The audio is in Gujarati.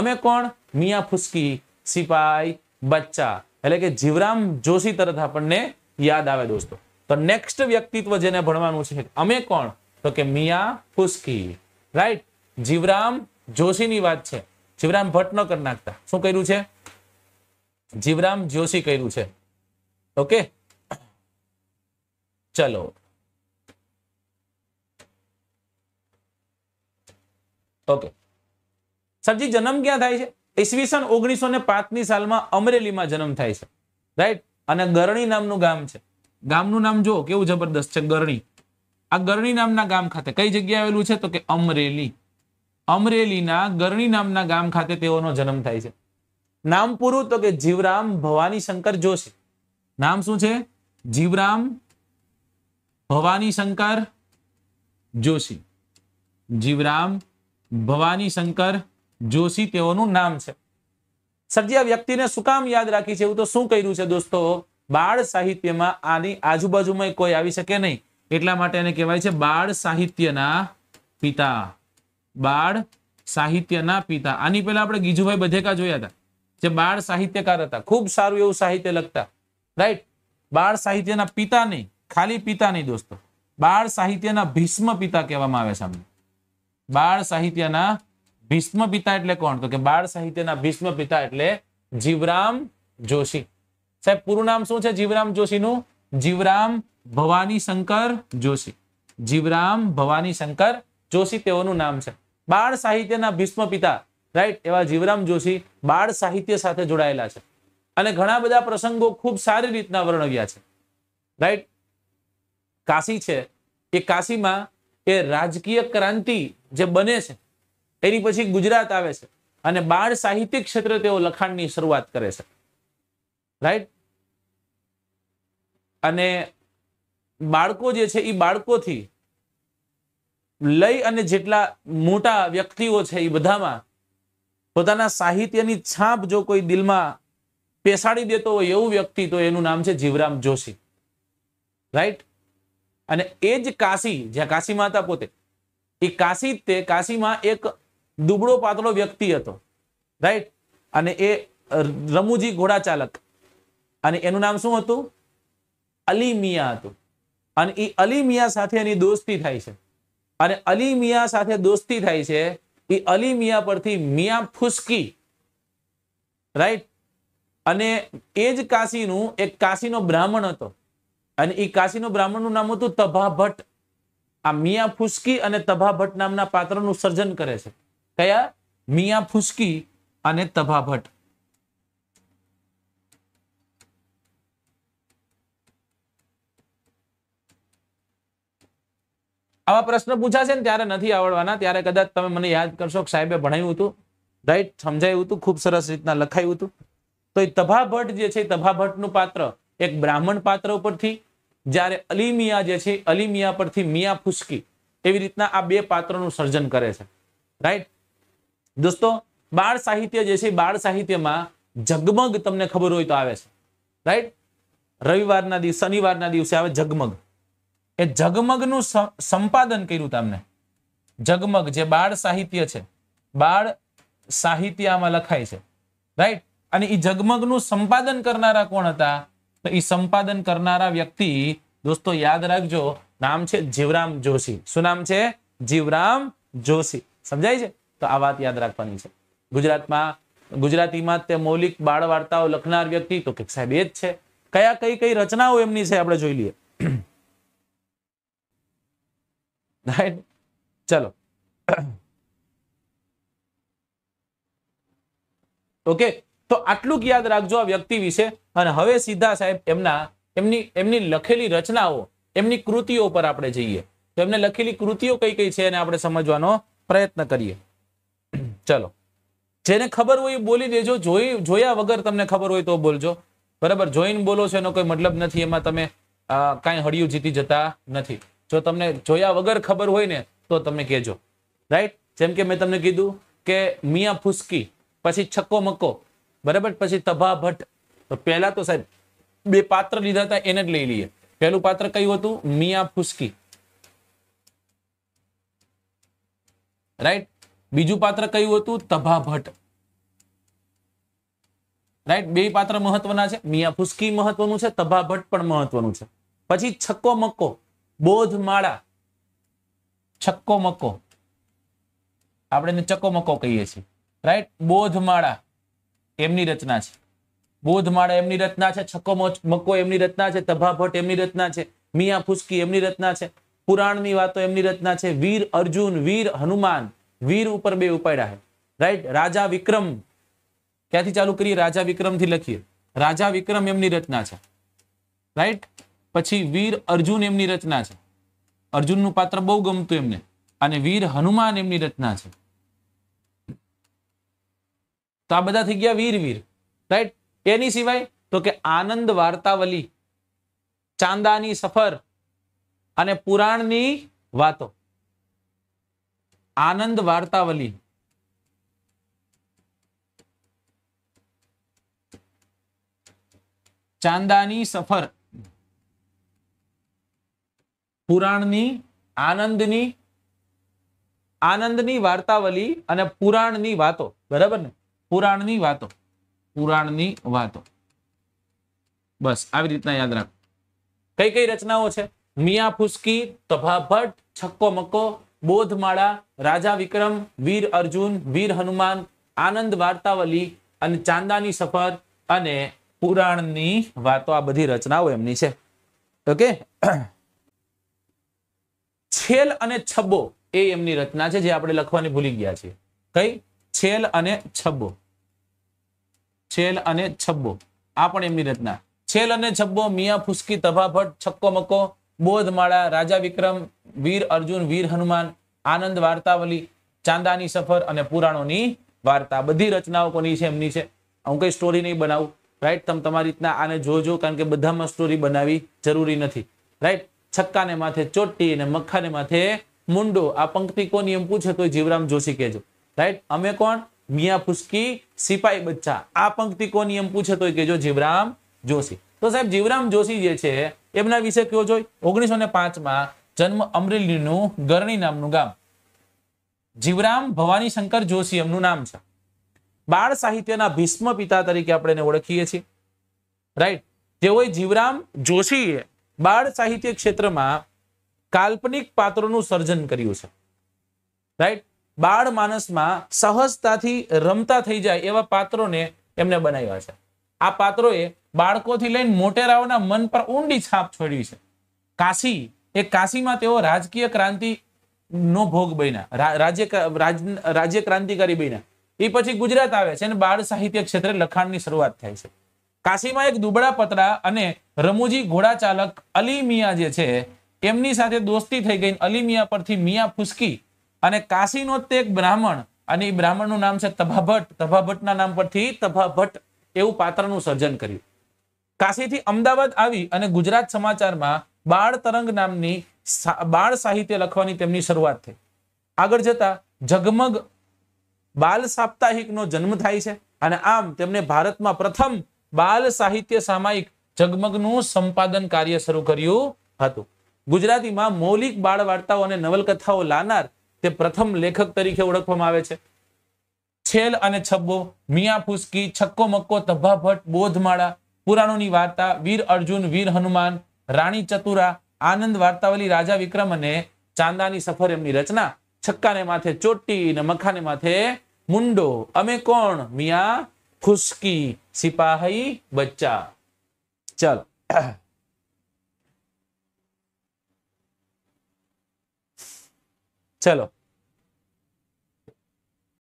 અમે કોણ મિયા ફુસકી સિપાઈ બચ્ચા એટલે કે જીવરામ જોશી તરત આપણને યાદ આવે દોસ્તો તો નેક્સ્ટ વ્યક્તિત્વ જેને ભણવાનું છે અમે કોણ તો કે મિયા ફુસકી રાઈટ જીવરામ જોશીની વાત છે જીવરામ ભટ્ટ ન કરી નાખતા શું કર્યું છે જીવરામ જોશી કર્યું છે ઓકે ચલો ઓકે સરજી જન્મ ક્યાં થાય છે ઈસવીસન ઓગણીસો ને ની સાલમાં અમરેલીમાં જન્મ થાય છે રાઈટ અને ગરણી નામનું ગામ છે ગામનું નામ જો કેવું જબરદસ્ત છે ગરણી આ ગરણી નામના ગામ ખાતે કઈ જગ્યાએ આવેલું છે તો કે અમરેલી અમરેલીના ગરણી નામના ગામ ખાતે તેઓનો જન્મ થાય છે નામ પૂરું તો કે જીવરામ ભવાની શંકર જોશી નામ શું છે જીવરામ ભવાની શંકર જોશી જીવરામ ભવાની શંકર જોશી તેઓનું નામ છે સરજી આ વ્યક્તિને શું કામ યાદ રાખી છે એવું તો શું કર્યું છે દોસ્તો બાળ સાહિત્યમાં આની આજુબાજુમાં કોઈ આવી શકે નહીં એટલા માટે એને કહેવાય છે બાળ સાહિત્યના પિતા બાળ સાહિત્યના પિતા આની પહેલા આપણે ગીજુભાઈ બધેકા જોયા હતા જે બાળ સાહિત્યકાર હતા ખૂબ સારું એવું સાહિત્ય લખતા રાઈટ બાળ સાહિત્યના પિતા નહીં ખાલી પિતા નહીં દોસ્તો બાળ સાહિત્યના ભીષ્મ પિતા કહેવામાં આવે છે બાળ સાહિત્યના ભીષ્મ પિતા એટલે કોણ તો કે બાળ સાહિત્યના ભીષ્મ પિતા એટલે જીવરામ જોશી સાહેબ પૂરું નામ શું છે જીવરામ જોશીનું જીવરામ ભવાની શંકર જોશી જીવરામ ભવાની શંકર જોશી તેઓનું નામ છે બાળ સાહિત્યના ભીષ્મ પિતા રાઈટ એવા જીવરામ જોશી બાળ સાહિત્ય સાથે જોડાયેલા છે અને ઘણા બધા પ્રસંગો ખૂબ સારી રીતના વર્ણવ્યા છે રાઈટ કાશી છે એ કાશીમાં એ રાજકીય ક્રાંતિ જે બને છે એની પછી ગુજરાત આવે છે અને બાળ સાહિત્ય ક્ષેત્રે તેઓ લખાણની શરૂઆત કરે છે રાઈટ અને બાળકો જે છે એ બાળકોથી લઈ અને જેટલા મોટા વ્યક્તિઓ છે એ બધામાં પોતાના સાહિત્યની છાપ જો કોઈ દિલમાં પેસાડી દેતો હોય એવું વ્યક્તિ તો એનું નામ છે જીવરામ જોશી રાઈટ અને એ જ કાશી જ્યાં કાશી માતા પોતે એ કાશી તે કાશીમાં એક દુબળો પાતળો વ્યક્તિ હતો રાઈટ અને એ રમુજી ઘોડા ચાલક અને એનું નામ શું હતું અલી મિયા હતું અને એ અલી મિયા સાથે એની દોસ્તી થાય છે અને અલી મિયા સાથે દોસ્તી થાય છે એ અલી મિયા પરથી મિયા ફુસકી રાઈટ અને એ જ કાશીનું એક કાશીનો બ્રાહ્મણ હતો અને એ કાશીનો બ્રાહ્મણનું નામ હતું તભા ભટ્ટ આ મિયા ફુસકી અને તભા ભટ્ટ નામના પાત્રનું સર્જન કરે છે કયા મિયા ફુસકી અને તભા આવા પ્રશ્ન પૂછાશે ને ત્યારે નથી આવડવાના ત્યારે કદાચ તમે મને યાદ કરશો કે સાહેબે ભણાયું હતું રાઈટ સમજાયું હતું ખૂબ સરસ રીતના લખાયું હતું તો એ તભાભટ્ટ જે છે તભા ભટ્ટનું પાત્ર એક બ્રાહ્મણ પાત્ર ઉપરથી જ્યારે અલીમિયા જે છે અલીમિયા પરથી મિયા ફુસકી એવી રીતના આ બે પાત્રોનું સર્જન કરે છે રાઈટ દોસ્તો બાળ સાહિત્ય જે છે બાળ સાહિત્યમાં જગમગ તમને ખબર હોય તો આવે છે રાઈટ રવિવારના દિવસે શનિવારના દિવસે આવે જગમગ એ જગમગનું સંપાદન કર્યું તમને જગમગ જે બાળ સાહિત્ય છે બાળ સાહિત્ય લખાય છે રાઈટ અને એ જગમગનું સંપાદન કરનારા કોણ હતા તો એ સંપાદન કરનારા વ્યક્તિ દોસ્તો યાદ રાખજો નામ છે જીવરામ જોશી શું નામ છે જીવરામ જોશી સમજાય છે તો આ વાત યાદ રાખવાની છે ગુજરાતમાં ગુજરાતીમાં તે મૌલિક બાળ વાર્તાઓ લખનાર વ્યક્તિ તો કે સાહેબ એ જ છે કયા કઈ કઈ રચનાઓ એમની છે આપણે જોઈ લઈએ ચલો ઓકે તો આટલું યાદ રાખજો આ વ્યક્તિ વિશે અને હવે સીધા સાહેબ એમના એમની એમની લખેલી રચનાઓ એમની કૃતિઓ પર આપણે જઈએ તો એમને લખેલી કૃતિઓ કઈ કઈ છે એને આપણે સમજવાનો પ્રયત્ન કરીએ ચલો જેને ખબર હોય એ બોલી દેજો જોઈ જોયા વગર તમને ખબર હોય તો બોલજો બરાબર જોઈને બોલો છો એનો કોઈ મતલબ નથી એમાં તમે કાંઈ હળિયું જીતી જતા નથી જો તમને જોયા વગર ખબર હોય ને તો તમે કહેજો રાઈટ જેમ કે મેં તમને કીધું કે મિયા ફુસકી પછી છક્કો મક્કો બરાબર પછી તભા ભટ્ટ તો પહેલા તો સાહેબ બે પાત્ર લીધા હતા એને જ લઈ લઈએ પહેલું પાત્ર કયું હતું મિયા ફુસકી રાઈટ બીજું પાત્ર કયું હતું તભા ભટ્ટ રાઈટ બે પાત્ર મહત્વના છે મિયા ફુસ્કી મહત્વનું છે તભા ભટ્ટ પણ મહત્વનું છે પછી છક્કો મક્કો બોધ માળા છક્કો મક્કો આપણે ચક્કો મક્કો કહીએ છીએ રાઈટ બોધમાળા એમની રચના છે બોધ માળા એમની રચના છે છક્કો મક્કો એમની રચના છે તભા ભટ્ટ એમની રચના છે મિયા ફુસ્કી એમની રચના છે પુરાણની વાતો એમની રચના છે વીર અર્જુન વીર હનુમાન વીર ઉપર બે ઉપાડ્યા છે રાઈટ રાજા વિક્રમ ક્યાંથી ચાલુ કરીએ રાજા વિક્રમ થી લખીએ રાજા વિક્રમ એમની રચના છે રાઈટ પછી વીર અર્જુન એમની રચના છે અર્જુનનું પાત્ર બહુ ગમતું એમને અને વીર હનુમાન એમની રચના છે તો આ બધા થઈ ગયા વીર વીર રાઈટ એની સિવાય તો કે આનંદ વાર્તાવલી ચાંદાની સફર અને પુરાણની વાતો આનંદ વાર્તાવલી ચાંદાની સફર પુરાણની આનંદની આનંદની વાર્તાવલી અને પુરાણની વાતો બરાબર ને પુરાણની વાતો પુરાણની વાતો બસ આવી રીતના યાદ રાખો કઈ કઈ રચનાઓ છે મિયા ફુસકી તભા છક્કો મક્કો બોધમાળા રાજા વિક્રમ વીર અર્જુન વીર હનુમાન આનંદ વાર્તાવલી અને ચાંદાની સફર અને પુરાણની વાતો આ બધી રચનાઓ એમની છે ઓકે છેલ અને છબ્બો એ એમની રચના છે જે આપણે લખવાની ભૂલી ગયા છે કઈ છેલ અને છબ્બો છેલ અને છબ્બો આ પણ એમની રચના છેલ અને છબ્બો મિયા ફુસકી તભા છક્કો મક્કો બોધમાળા રાજા વિક્રમ વીર અર્જુન વીર હનુમાન આનંદ વાર્તાવલી ચાંદાની સફર અને પુરાણોની વાર્તા બધી રચનાઓ કોની છે એમની છે હું કઈ સ્ટોરી નહીં બનાવું રાઈટ તમે તમારી રીતના આને જોજો કારણ કે બધામાં સ્ટોરી બનાવી જરૂરી નથી રાઈટ છક્કાને માથે ચોટ્ટી અને મખાને માથે મુંડો આ પંક્તિ કોની એમ પૂછે તો જીવરામ જોશી કહેજો રાઈટ અમે કોણ મિયા ફુસકી સિપાઈ બચ્ચા આ પંક્તિ કોની એમ પૂછે તો કહેજો જીવરામ જોશી તો સાહેબ જીવરામ જોશી જે છે એમના વિશે કયો જોઈ ઓગણીસો ને પાંચમાં જન્મ અમરેલીનું ગરણી નામનું ગામ જીવરામ ભવાની શંકર જોશી એમનું નામ છે બાળ સાહિત્યના ભીષ્મ પિતા તરીકે આપણે ઓળખીએ છીએ રાઈટ તેઓએ જીવરામ જોશીએ બાળ સાહિત્ય ક્ષેત્રમાં કાલ્પનિક પાત્રોનું સર્જન કર્યું છે રાઈટ બાળ માનસમાં સહજતાથી રમતા થઈ જાય એવા પાત્રોને એમને બનાવ્યા છે આ પાત્રોએ બાળકોથી લઈને મોટેરાઓના મન પર ઊંડી છાપ છોડી છે કાશી એ કાશીમાં તેઓ રાજકીય ક્રાંતિ નો ભોગ બન્યા રાજ્ય રાજ્ય ક્રાંતિકારી બન્યા એ પછી ગુજરાત આવે છે અને બાળ સાહિત્ય ક્ષેત્રે લખાણની શરૂઆત થાય છે કાશીમાં એક દુબળા પતરા અને રમુજી ઘોડા ચાલક અલી મિયા જે છે એમની સાથે દોસ્તી થઈ ગઈ અલી મિયા પરથી મિયા ફુસકી અને કાશીનો તે એક બ્રાહ્મણ અને એ બ્રાહ્મણનું નામ છે તભાભટ્ટ તભાભટ્ટના નામ પરથી તભાભટ્ટ એવું પાત્રનું સર્જન કર્યું કાશીથી અમદાવાદ આવી અને ગુજરાત સમાચારમાં બાળ તરંગ નામની બાળ સાહિત્ય લખવાની તેમની શરૂઆત થઈ આગળ જતા ઝગમગ બાલ સાપ્તાહિકનો જન્મ થાય છે અને આમ તેમણે ભારતમાં પ્રથમ બાલ સાહિત્ય સામાયિક ઝગમગનું સંપાદન કાર્ય શરૂ કર્યું હતું ગુજરાતીમાં મૌલિક બાળ વાર્તાઓ અને નવલકથાઓ લાનાર તે પ્રથમ લેખક તરીકે ઓળખવામાં આવે છે છેલ અને છબ્બો મિયા ફુસકી છક્કો મક્કો તભા ભટ્ટ બોધમાળા પુરાણોની વાર્તા વીર અર્જુન વીર હનુમાન રાણી ચતુરા આનંદ વાર્તાવલી રાજા વિક્રમ અને ચાંદાની સફર એમની રચના છક્કાને માથે ચોટી ને મખાને માથે મુંડો અમે કોણ મિયા ફુસકી સિપાહી બચ્ચા ચલો ચલો